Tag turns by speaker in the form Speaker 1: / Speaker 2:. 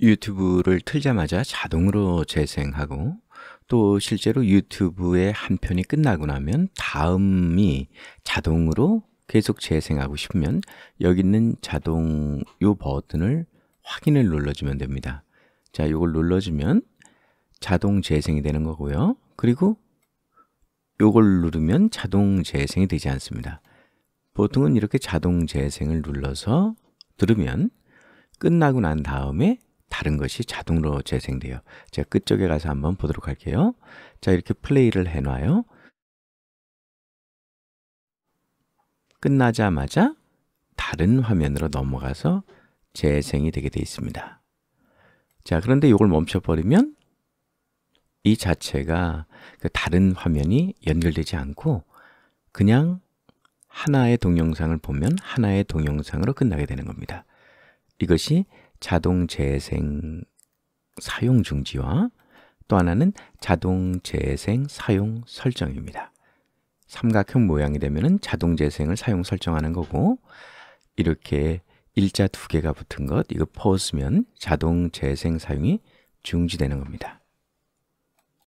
Speaker 1: 유튜브를 틀자마자 자동으로 재생하고 또 실제로 유튜브의 한 편이 끝나고 나면 다음이 자동으로 계속 재생하고 싶으면 여기 있는 자동 요 버튼을 확인을 눌러주면 됩니다. 자, 이걸 눌러주면 자동 재생이 되는 거고요. 그리고 요걸 누르면 자동 재생이 되지 않습니다. 보통은 이렇게 자동 재생을 눌러서 들으면 끝나고 난 다음에 다른 것이 자동으로 재생돼요. 제가 끝쪽에 가서 한번 보도록 할게요. 자, 이렇게 플레이를 해놔요. 끝나자마자 다른 화면으로 넘어가서 재생이 되게 되어 있습니다. 자, 그런데 이걸 멈춰버리면 이 자체가 그 다른 화면이 연결되지 않고 그냥 하나의 동영상을 보면 하나의 동영상으로 끝나게 되는 겁니다. 이것이 자동 재생 사용 중지와 또 하나는 자동 재생 사용 설정입니다. 삼각형 모양이 되면 자동 재생을 사용 설정하는 거고 이렇게 일자 두 개가 붙은 것, 이거 퍼으면 자동 재생 사용이 중지되는 겁니다.